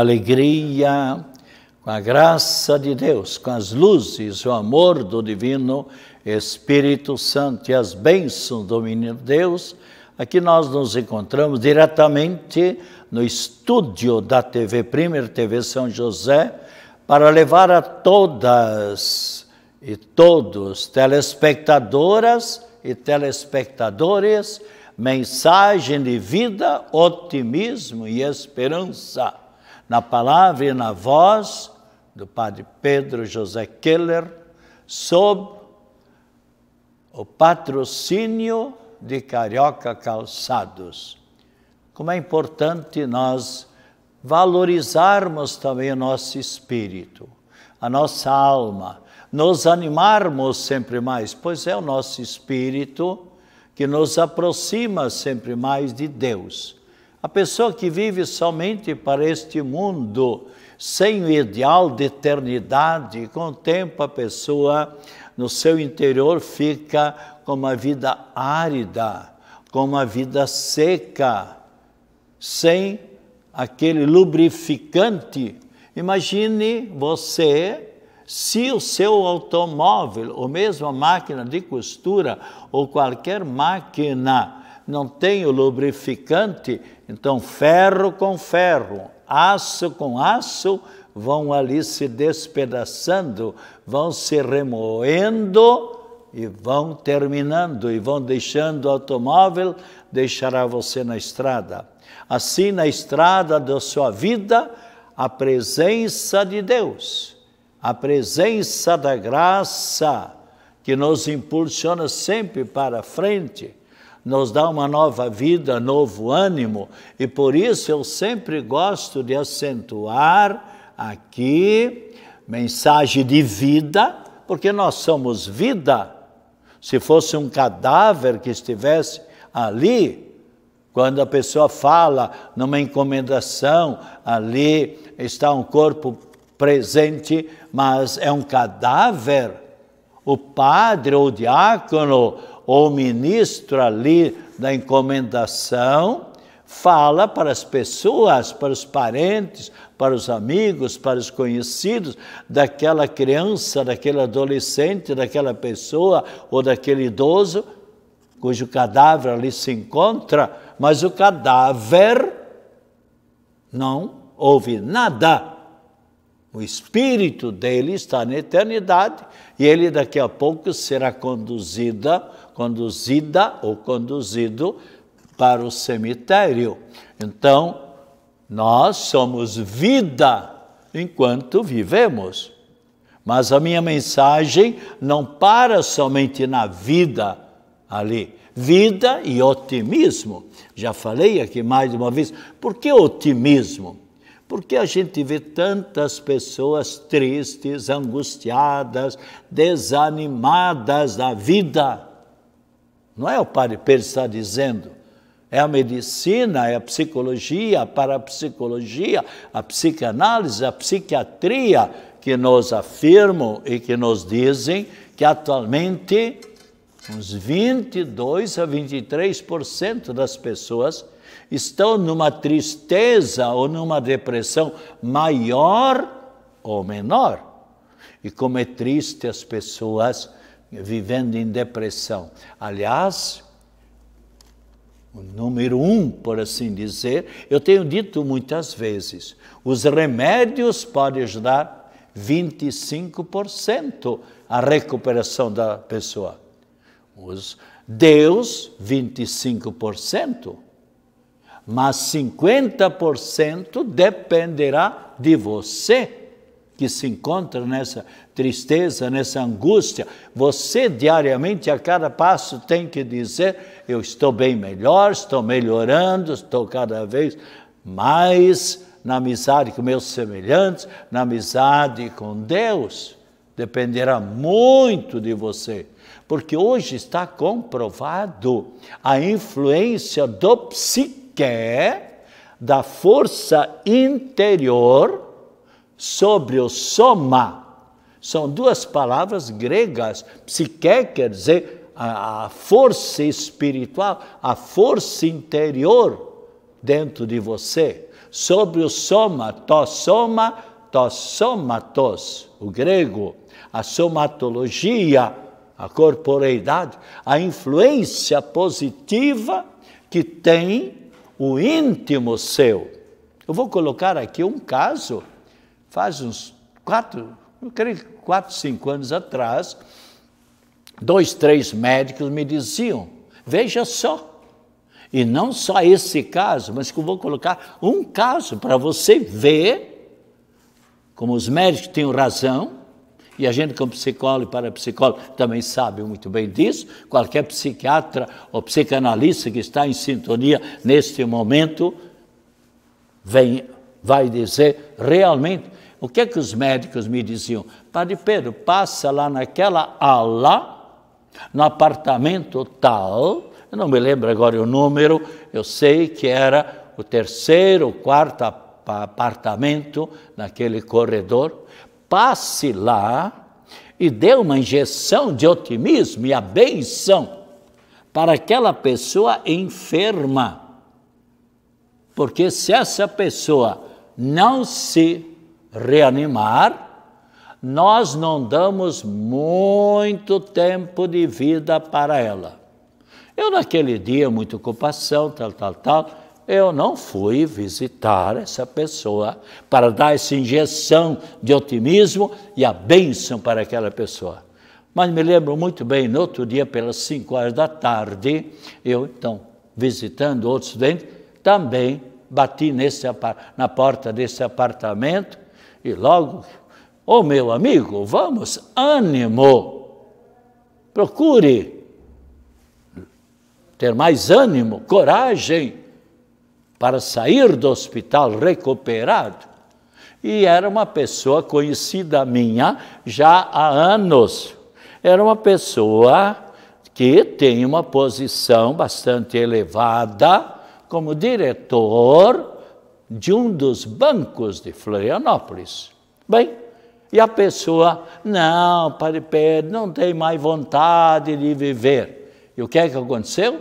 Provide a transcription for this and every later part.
alegria, com a graça de Deus, com as luzes, o amor do Divino Espírito Santo e as bênçãos do Menino Deus, aqui nós nos encontramos diretamente no estúdio da TV Primeira TV São José, para levar a todas e todos, telespectadoras e telespectadores, mensagem de vida, otimismo e esperança na palavra e na voz do padre Pedro José Keller, sob o patrocínio de Carioca Calçados. Como é importante nós valorizarmos também o nosso espírito, a nossa alma, nos animarmos sempre mais, pois é o nosso espírito que nos aproxima sempre mais de Deus. A pessoa que vive somente para este mundo, sem o ideal de eternidade, com o tempo a pessoa no seu interior fica com uma vida árida, com uma vida seca, sem aquele lubrificante. Imagine você se o seu automóvel, ou mesmo a máquina de costura, ou qualquer máquina não tem o lubrificante, então ferro com ferro, aço com aço, vão ali se despedaçando, vão se remoendo e vão terminando e vão deixando o automóvel, deixará você na estrada. Assim, na estrada da sua vida, a presença de Deus, a presença da graça que nos impulsiona sempre para frente nos dá uma nova vida, novo ânimo, e por isso eu sempre gosto de acentuar aqui mensagem de vida, porque nós somos vida. Se fosse um cadáver que estivesse ali, quando a pessoa fala numa encomendação, ali está um corpo presente, mas é um cadáver o padre ou o diácono ou o ministro ali da encomendação fala para as pessoas, para os parentes, para os amigos, para os conhecidos daquela criança, daquele adolescente, daquela pessoa ou daquele idoso cujo cadáver ali se encontra, mas o cadáver não houve nada o espírito dele está na eternidade e ele daqui a pouco será conduzida, conduzida ou conduzido para o cemitério. Então, nós somos vida enquanto vivemos. Mas a minha mensagem não para somente na vida ali. Vida e otimismo. Já falei aqui mais de uma vez. Por que otimismo? Porque a gente vê tantas pessoas tristes, angustiadas, desanimadas da vida. Não é o Padre Pedro está dizendo. É a medicina, é a psicologia, a parapsicologia, a psicanálise, a psiquiatria que nos afirmam e que nos dizem que atualmente uns 22 a 23% das pessoas estão numa tristeza ou numa depressão maior ou menor. E como é triste as pessoas vivendo em depressão. Aliás, o número um, por assim dizer, eu tenho dito muitas vezes: os remédios podem ajudar 25% a recuperação da pessoa. Os Deus, 25% mas 50% dependerá de você que se encontra nessa tristeza, nessa angústia. Você diariamente, a cada passo, tem que dizer: Eu estou bem melhor, estou melhorando, estou cada vez mais na amizade com meus semelhantes, na amizade com Deus. Dependerá muito de você, porque hoje está comprovado a influência do psico que da força interior sobre o soma. São duas palavras gregas. Psique quer dizer a, a força espiritual, a força interior dentro de você. Sobre o soma, to soma, to somatos, o grego. A somatologia, a corporeidade, a influência positiva que tem o íntimo seu. Eu vou colocar aqui um caso, faz uns quatro, eu creio quatro, cinco anos atrás, dois, três médicos me diziam: veja só, e não só esse caso, mas que eu vou colocar um caso para você ver como os médicos têm razão e a gente como psicólogo e parapsicólogo também sabe muito bem disso, qualquer psiquiatra ou psicanalista que está em sintonia neste momento vem, vai dizer realmente o que é que os médicos me diziam? Padre Pedro, passa lá naquela ala, no apartamento tal, eu não me lembro agora o número, eu sei que era o terceiro, quarto apartamento naquele corredor passe lá e dê uma injeção de otimismo e a benção para aquela pessoa enferma. Porque se essa pessoa não se reanimar, nós não damos muito tempo de vida para ela. Eu, naquele dia, muita ocupação, tal, tal, tal, eu não fui visitar essa pessoa para dar essa injeção de otimismo e a bênção para aquela pessoa. Mas me lembro muito bem, no outro dia, pelas 5 horas da tarde, eu, então, visitando outros dentes, também bati nesse, na porta desse apartamento e logo, ô oh, meu amigo, vamos, ânimo, procure ter mais ânimo, coragem para sair do hospital recuperado. E era uma pessoa conhecida minha já há anos. Era uma pessoa que tem uma posição bastante elevada como diretor de um dos bancos de Florianópolis. Bem, e a pessoa, não, Padre Pedro, não tem mais vontade de viver. E o que é que aconteceu?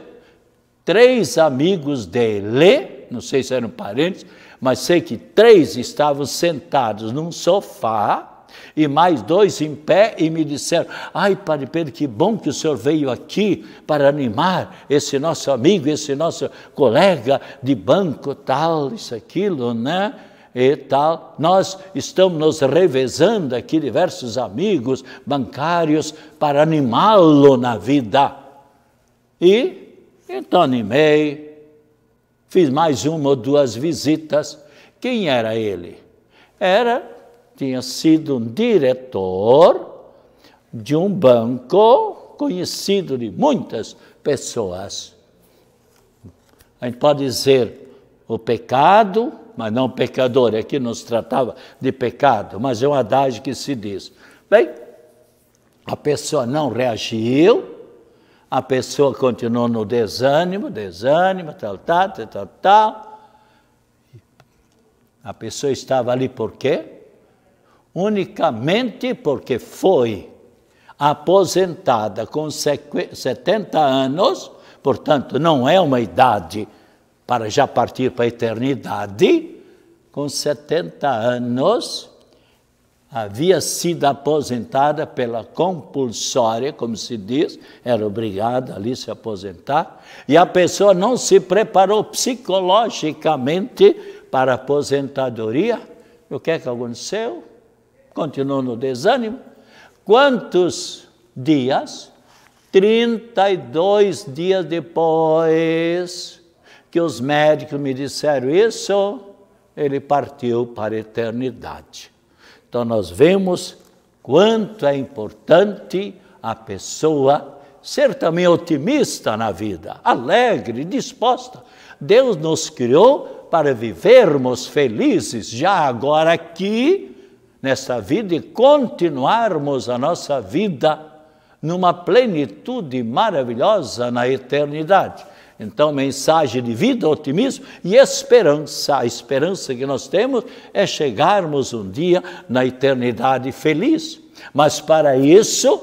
Três amigos dele não sei se eram parentes, mas sei que três estavam sentados num sofá e mais dois em pé e me disseram: Ai, Padre Pedro, que bom que o senhor veio aqui para animar esse nosso amigo, esse nosso colega de banco, tal, isso, aquilo, né? e tal. Nós estamos nos revezando aqui, diversos amigos bancários, para animá-lo na vida. E então animei, Fiz mais uma ou duas visitas. Quem era ele? Era, tinha sido um diretor de um banco conhecido de muitas pessoas. A gente pode dizer o pecado, mas não pecador, aqui é não se tratava de pecado, mas é um adagio que se diz. Bem, a pessoa não reagiu, a pessoa continuou no desânimo, desânimo, tal, tal, tal, tal, tal. A pessoa estava ali por quê? Unicamente porque foi aposentada com 70 anos, portanto, não é uma idade para já partir para a eternidade, com 70 anos, havia sido aposentada pela compulsória, como se diz, era obrigada ali se aposentar, e a pessoa não se preparou psicologicamente para a aposentadoria. O que é que aconteceu? Continuou no desânimo. Quantos dias? 32 dias depois que os médicos me disseram isso, ele partiu para a eternidade. Então, nós vemos quanto é importante a pessoa ser também otimista na vida, alegre, disposta. Deus nos criou para vivermos felizes já agora aqui, nessa vida, e continuarmos a nossa vida numa plenitude maravilhosa na eternidade. Então, mensagem de vida, otimismo e esperança. A esperança que nós temos é chegarmos um dia na eternidade feliz. Mas para isso,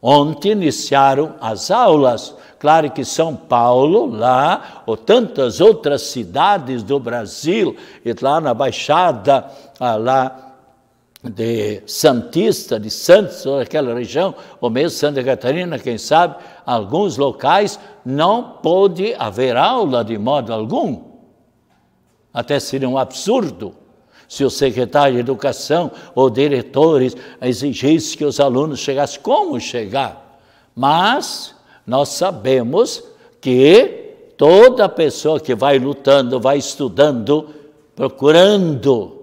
ontem iniciaram as aulas. Claro que São Paulo, lá, ou tantas outras cidades do Brasil, e lá na Baixada, ah, lá de Santista, de Santos, ou aquela região, ou mesmo Santa Catarina, quem sabe, alguns locais, não pôde haver aula de modo algum. Até seria um absurdo se o secretário de Educação ou diretores exigissem que os alunos chegassem. Como chegar? Mas nós sabemos que toda pessoa que vai lutando, vai estudando, procurando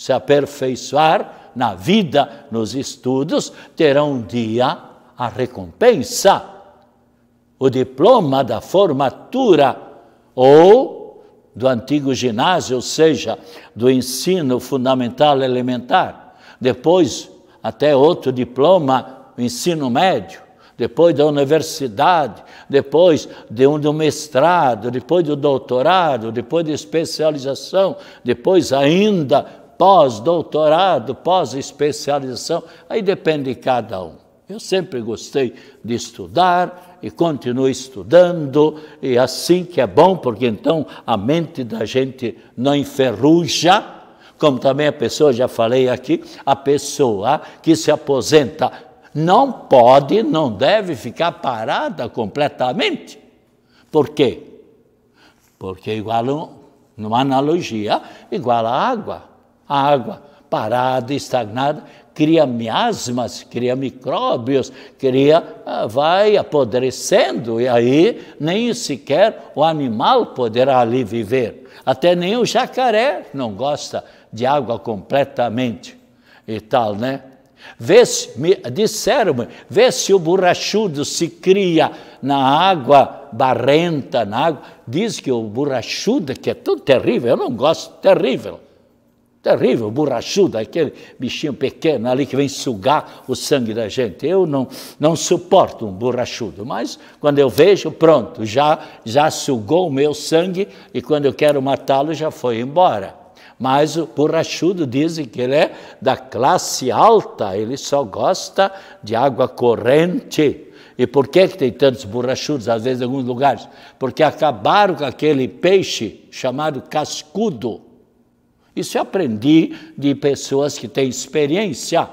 se aperfeiçoar na vida, nos estudos, terão um dia a recompensa, o diploma da formatura ou do antigo ginásio, ou seja, do ensino fundamental elementar. Depois, até outro diploma, o ensino médio depois da universidade, depois de um do mestrado, depois do doutorado, depois de especialização, depois ainda pós-doutorado, pós-especialização, aí depende de cada um. Eu sempre gostei de estudar e continuo estudando, e assim que é bom, porque então a mente da gente não enferruja, como também a pessoa, já falei aqui, a pessoa que se aposenta não pode, não deve ficar parada completamente. Por quê? Porque igual, numa analogia, igual a água. A água parada, estagnada, cria miasmas, cria micróbios, cria, ah, vai apodrecendo, e aí nem sequer o animal poderá ali viver. Até nem o jacaré não gosta de água completamente e tal, né? Disseram-me, vê se o borrachudo se cria na água barrenta, na água. Diz que o borrachudo, que é tão terrível, eu não gosto, terrível terrível, borrachudo, aquele bichinho pequeno ali que vem sugar o sangue da gente. Eu não, não suporto um borrachudo, mas quando eu vejo, pronto, já, já sugou o meu sangue e quando eu quero matá-lo já foi embora. Mas o borrachudo dizem que ele é da classe alta, ele só gosta de água corrente. E por que, que tem tantos borrachudos, às vezes, em alguns lugares? Porque acabaram com aquele peixe chamado cascudo isso eu aprendi de pessoas que têm experiência.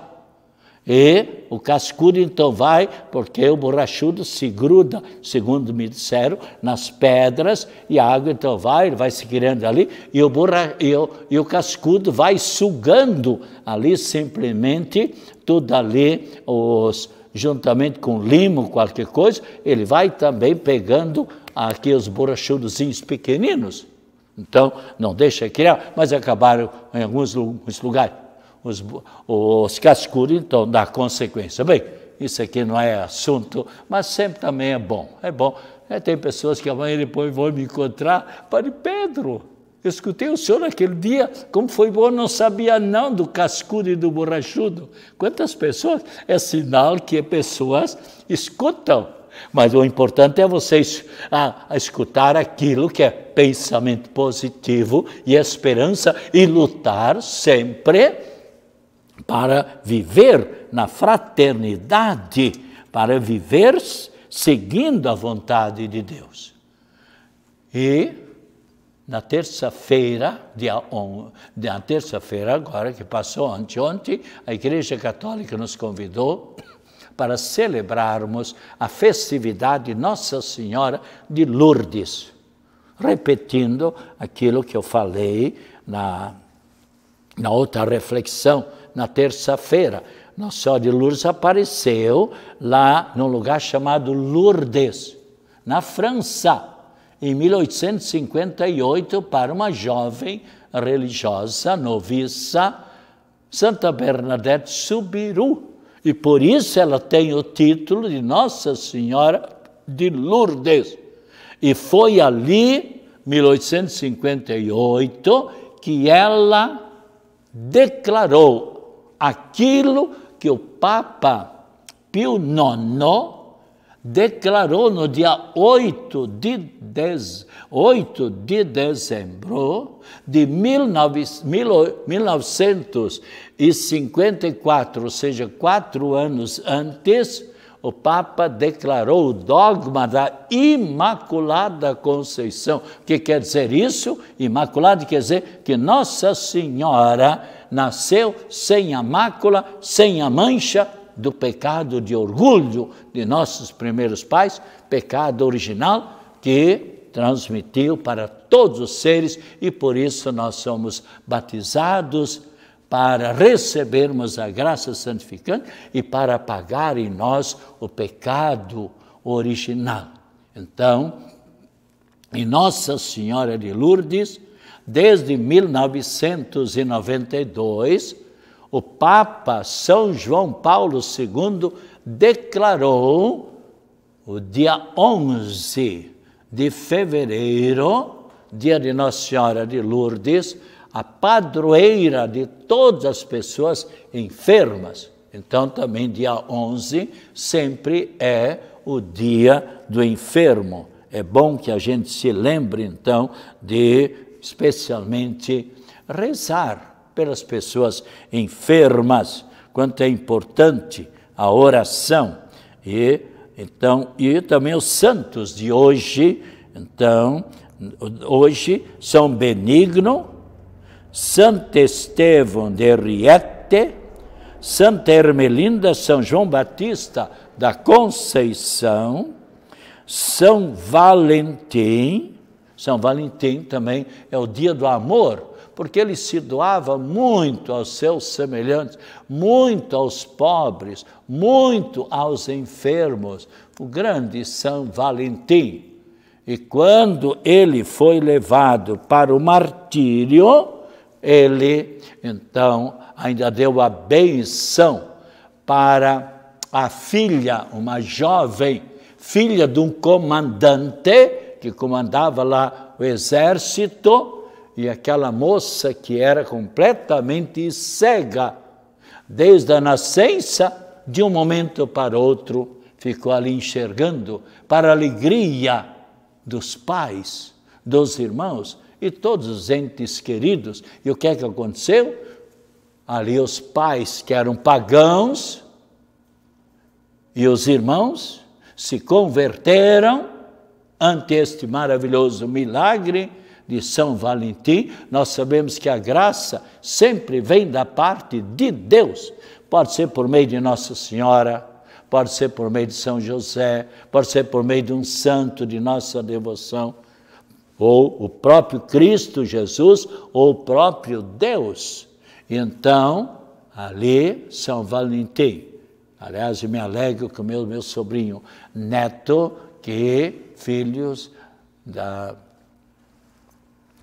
E o cascudo então vai, porque o borrachudo se gruda, segundo me disseram, nas pedras, e a água então vai, ele vai se criando ali, e o, borra, e o, e o cascudo vai sugando ali simplesmente tudo ali, os, juntamente com limo, qualquer coisa, ele vai também pegando aqui os borrachudozinhos pequeninos. Então, não deixa criar, mas acabaram em alguns, lugares. Os, os cascudos, então, dá consequência. Bem, isso aqui não é assunto, mas sempre também é bom. É bom. É, tem pessoas que amanhã depois vão me encontrar. Padre Pedro, eu escutei o senhor naquele dia, como foi bom, não sabia não do cascudo e do borrachudo. Quantas pessoas? É sinal que pessoas escutam mas o importante é vocês a, a escutar aquilo que é pensamento positivo e esperança e lutar sempre para viver na fraternidade, para viver seguindo a vontade de Deus. E na terça-feira, dia on, na terça-feira agora que passou anteontem, a Igreja Católica nos convidou para celebrarmos a festividade Nossa Senhora de Lourdes, repetindo aquilo que eu falei na, na outra reflexão, na terça-feira. Nossa Senhora de Lourdes apareceu lá num lugar chamado Lourdes, na França, em 1858, para uma jovem religiosa, noviça, Santa Bernadette Subiru, e por isso ela tem o título de Nossa Senhora de Lourdes. E foi ali, 1858, que ela declarou aquilo que o Papa Pio IX declarou no dia 8 de, dez, 8 de dezembro de 19, 1954, ou seja, quatro anos antes, o Papa declarou o dogma da Imaculada Conceição. O que quer dizer isso? Imaculada quer dizer que Nossa Senhora nasceu sem a mácula, sem a mancha, do pecado de orgulho de nossos primeiros pais, pecado original que transmitiu para todos os seres e por isso nós somos batizados para recebermos a graça santificante e para apagar em nós o pecado original. Então, em Nossa Senhora de Lourdes, desde 1992, o Papa São João Paulo II declarou o dia 11 de fevereiro, dia de Nossa Senhora de Lourdes, a padroeira de todas as pessoas enfermas. Então, também dia 11 sempre é o dia do enfermo. É bom que a gente se lembre, então, de especialmente rezar pelas pessoas enfermas, quanto é importante a oração. E então, e também os santos de hoje, então, hoje São Benigno, Santo Estevão de Riete, Santa Ermelinda, São João Batista da Conceição, São Valentim, São Valentim também é o dia do amor, porque ele se doava muito aos seus semelhantes, muito aos pobres, muito aos enfermos, o grande São Valentim. E quando ele foi levado para o martírio, ele então ainda deu a benção para a filha, uma jovem, filha de um comandante que comandava lá o exército, e aquela moça que era completamente cega desde a nascença, de um momento para outro ficou ali enxergando, para alegria dos pais, dos irmãos e todos os entes queridos. E o que é que aconteceu? Ali os pais que eram pagãos e os irmãos se converteram ante este maravilhoso milagre de São Valentim, nós sabemos que a graça sempre vem da parte de Deus. Pode ser por meio de Nossa Senhora, pode ser por meio de São José, pode ser por meio de um santo de nossa devoção, ou o próprio Cristo Jesus, ou o próprio Deus. Então, ali, São Valentim. Aliás, eu me alegro com meu, meu sobrinho neto, que filhos da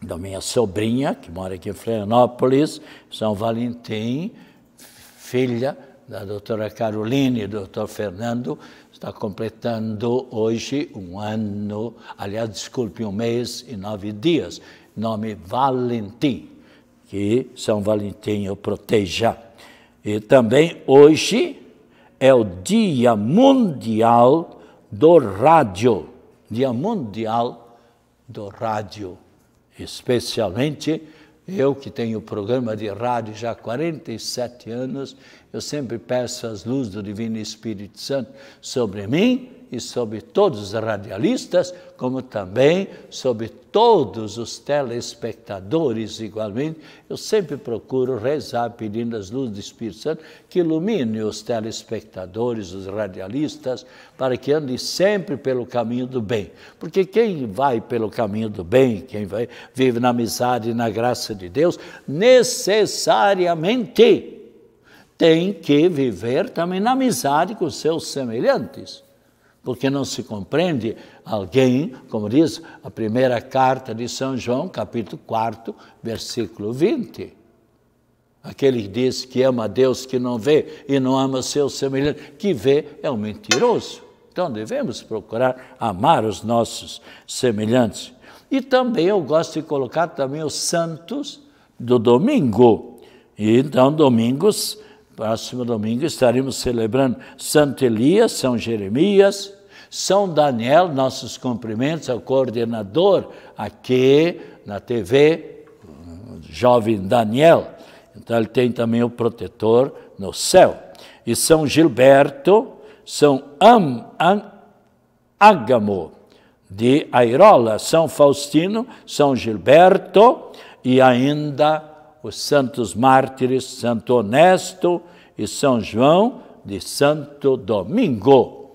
da minha sobrinha, que mora aqui em Florianópolis, São Valentim, filha da doutora Caroline e do doutor Fernando, está completando hoje um ano, aliás, desculpe, um mês e nove dias, nome Valentim, que São Valentim o proteja. E também hoje é o Dia Mundial do Rádio, Dia Mundial do Rádio especialmente eu que tenho programa de rádio já há 47 anos, eu sempre peço as luzes do Divino Espírito Santo sobre mim e sobre todos os radialistas, como também sobre todos os telespectadores, igualmente. Eu sempre procuro rezar pedindo as luzes do Espírito Santo que ilumine os telespectadores, os radialistas, para que andem sempre pelo caminho do bem. Porque quem vai pelo caminho do bem, quem vai, vive na amizade e na graça de Deus, necessariamente tem que viver também na amizade com seus semelhantes porque não se compreende alguém, como diz a primeira carta de São João, capítulo 4, versículo 20. Aquele que diz que ama a Deus que não vê e não ama seu semelhante que vê é um mentiroso. Então devemos procurar amar os nossos semelhantes. E também eu gosto de colocar também os santos do domingo. E então domingos Próximo domingo estaremos celebrando Santo Elias, São Jeremias, São Daniel, nossos cumprimentos ao coordenador aqui na TV, jovem Daniel. Então ele tem também o protetor no céu. E São Gilberto, São Am, Am, Ágamo de Airola, São Faustino, São Gilberto e ainda os santos mártires Santo Honesto e São João de Santo Domingo.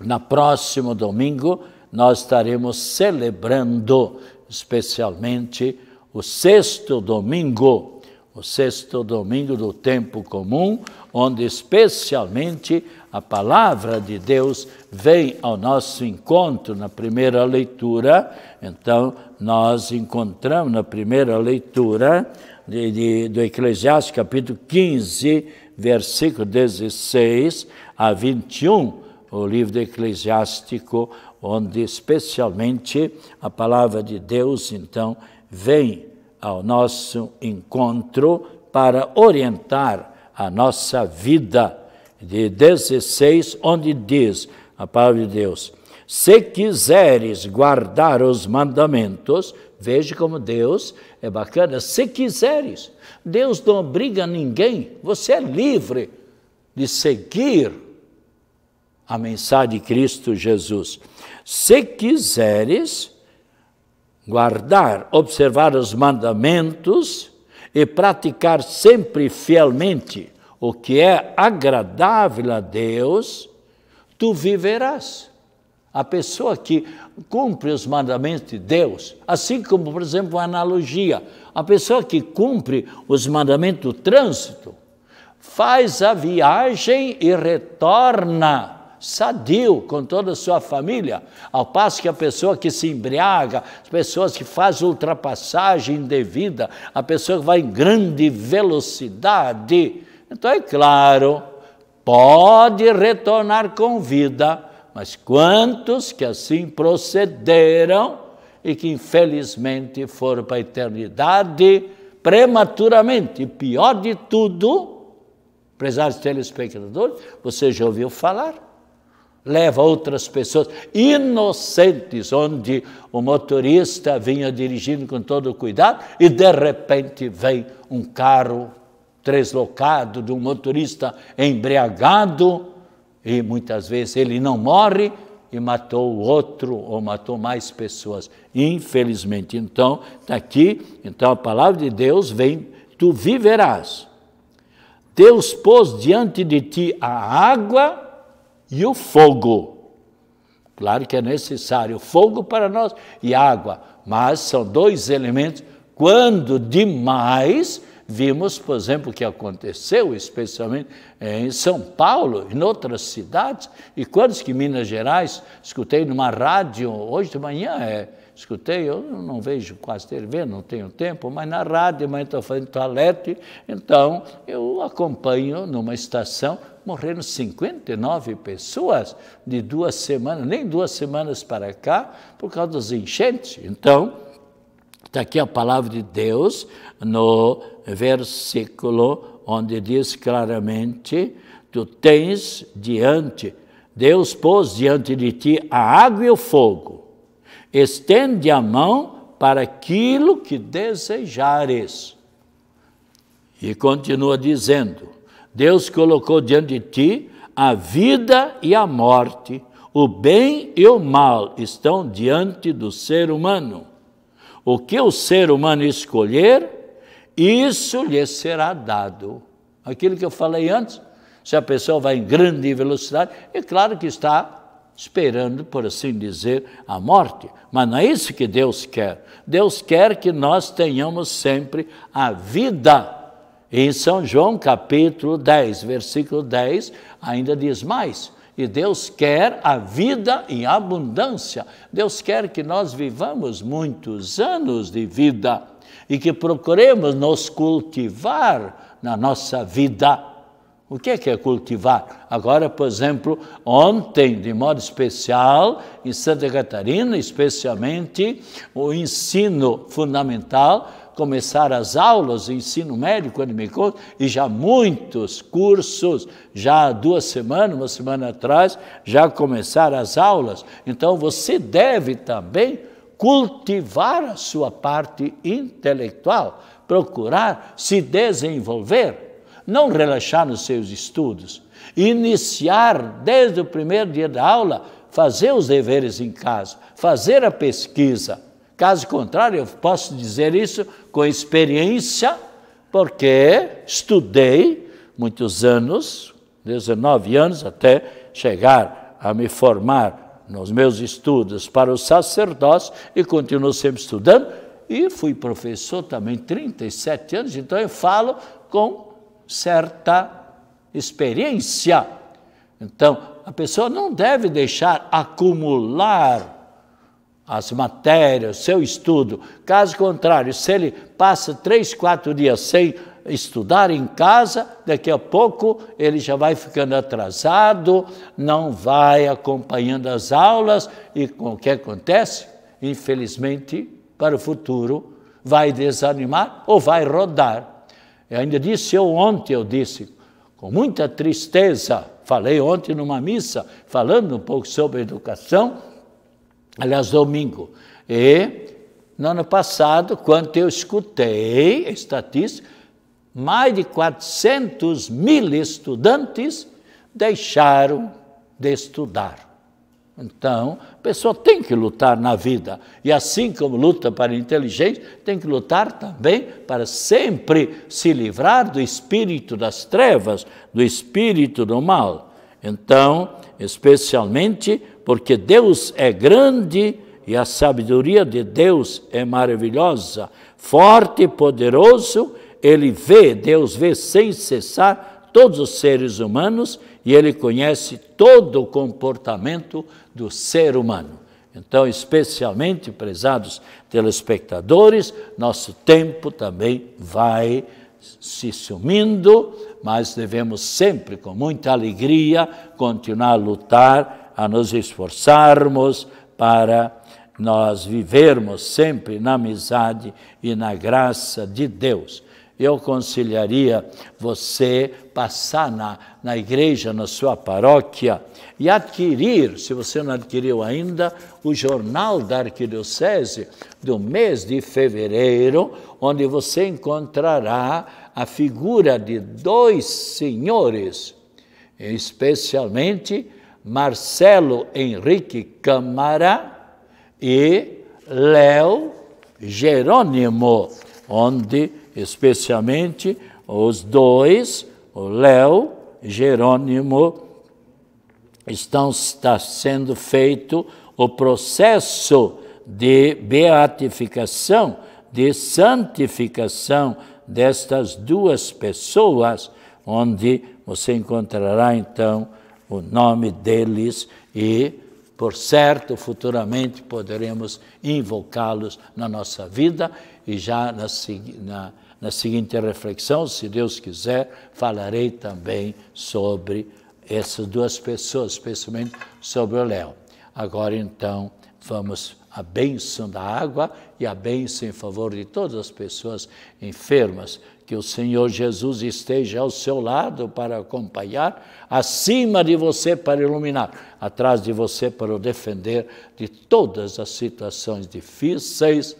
Na próximo domingo, nós estaremos celebrando especialmente o sexto domingo, o sexto domingo do tempo comum, onde especialmente a palavra de Deus vem ao nosso encontro na primeira leitura. Então, nós encontramos na primeira leitura de, de, do Eclesiastes, capítulo 15, versículo 16 a 21, o livro do Eclesiástico, onde especialmente a palavra de Deus, então, vem ao nosso encontro para orientar a nossa vida. De 16, onde diz a palavra de Deus se quiseres guardar os mandamentos, veja como Deus é bacana. Se quiseres, Deus não obriga ninguém, você é livre de seguir a mensagem de Cristo Jesus. Se quiseres guardar, observar os mandamentos e praticar sempre fielmente o que é agradável a Deus, tu viverás. A pessoa que cumpre os mandamentos de Deus, assim como, por exemplo, a analogia, a pessoa que cumpre os mandamentos do trânsito, faz a viagem e retorna sadio com toda a sua família, ao passo que a pessoa que se embriaga, as pessoas que faz ultrapassagem indevida, a pessoa que vai em grande velocidade, então é claro, pode retornar com vida, mas quantos que assim procederam e que infelizmente foram para a eternidade prematuramente. E pior de tudo, prezados telespectadores, você já ouviu falar? Leva outras pessoas inocentes, onde o motorista vinha dirigindo com todo cuidado e de repente vem um carro deslocado de um motorista embriagado e muitas vezes ele não morre e matou outro ou matou mais pessoas, infelizmente. Então, está aqui, então a palavra de Deus vem, tu viverás. Deus pôs diante de ti a água e o fogo. Claro que é necessário fogo para nós e água, mas são dois elementos, quando demais, Vimos, por exemplo, o que aconteceu, especialmente em São Paulo, em outras cidades, e quantos que Minas Gerais, escutei numa rádio, hoje de manhã é, escutei, eu não vejo quase TV, não tenho tempo, mas na rádio, mas estou fazendo toalete, então eu acompanho numa estação, morreram 59 pessoas de duas semanas, nem duas semanas para cá, por causa dos enchentes. Então, Está aqui a palavra de Deus no versículo onde diz claramente: Tu tens diante, Deus pôs diante de ti a água e o fogo. Estende a mão para aquilo que desejares. E continua dizendo: Deus colocou diante de ti a vida e a morte, o bem e o mal estão diante do ser humano. O que o ser humano escolher, isso lhe será dado. Aquilo que eu falei antes, se a pessoa vai em grande velocidade, é claro que está esperando, por assim dizer, a morte. Mas não é isso que Deus quer. Deus quer que nós tenhamos sempre a vida. Em São João, capítulo 10, versículo 10, ainda diz mais: e Deus quer a vida em abundância. Deus quer que nós vivamos muitos anos de vida e que procuremos nos cultivar na nossa vida. O que é, que é cultivar? Agora, por exemplo, ontem, de modo especial, em Santa Catarina, especialmente, o ensino fundamental começar as aulas de ensino médio quando me conta, e já muitos cursos, já há duas semanas, uma semana atrás, já começaram as aulas. Então você deve também cultivar a sua parte intelectual, procurar se desenvolver, não relaxar nos seus estudos, iniciar desde o primeiro dia da aula, fazer os deveres em casa, fazer a pesquisa Caso contrário, eu posso dizer isso com experiência, porque estudei muitos anos, 19 anos, até chegar a me formar nos meus estudos para o sacerdócio e continuo sempre estudando. E fui professor também 37 anos, então eu falo com certa experiência. Então, a pessoa não deve deixar acumular as matérias, seu estudo. Caso contrário, se ele passa três, quatro dias sem estudar em casa, daqui a pouco ele já vai ficando atrasado, não vai acompanhando as aulas e o que acontece? Infelizmente, para o futuro, vai desanimar ou vai rodar. Eu ainda disse eu ontem, eu disse, com muita tristeza, falei ontem numa missa, falando um pouco sobre educação, aliás, domingo. E no ano passado, quando eu escutei estatística, mais de 400 mil estudantes deixaram de estudar. Então, a pessoa tem que lutar na vida. E assim como luta para a inteligência, tem que lutar também para sempre se livrar do espírito das trevas, do espírito do mal. Então, especialmente porque Deus é grande e a sabedoria de Deus é maravilhosa, forte e poderoso, ele vê, Deus vê sem cessar todos os seres humanos e ele conhece todo o comportamento do ser humano. Então, especialmente, prezados telespectadores, nosso tempo também vai se sumindo, mas devemos sempre, com muita alegria, continuar a lutar a nos esforçarmos para nós vivermos sempre na amizade e na graça de Deus. Eu aconselharia você passar na, na igreja, na sua paróquia e adquirir, se você não adquiriu ainda, o Jornal da Arquidiocese do mês de fevereiro, onde você encontrará a figura de dois senhores, especialmente Marcelo Henrique Câmara e Léo Jerônimo, onde especialmente os dois, o Léo Jerônimo, estão, está sendo feito o processo de beatificação, de santificação destas duas pessoas, onde você encontrará então o nome deles e, por certo, futuramente poderemos invocá-los na nossa vida e já na, na, na seguinte reflexão, se Deus quiser, falarei também sobre essas duas pessoas, especialmente sobre o Léo. Agora então, vamos à bênção da água e à bênção em favor de todas as pessoas enfermas que o Senhor Jesus esteja ao seu lado para acompanhar, acima de você para iluminar, atrás de você para o defender de todas as situações difíceis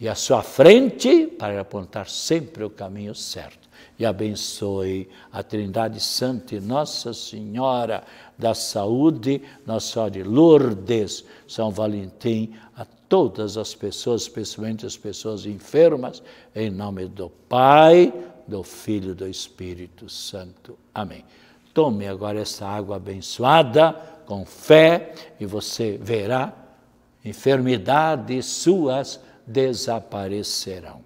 e à sua frente para apontar sempre o caminho certo. E abençoe a Trindade Santa e Nossa Senhora da Saúde, Nossa Senhora de Lourdes, São Valentim, a todas as pessoas, especialmente as pessoas enfermas, em nome do Pai, do Filho e do Espírito Santo. Amém. Tome agora essa água abençoada com fé e você verá enfermidades suas desaparecerão.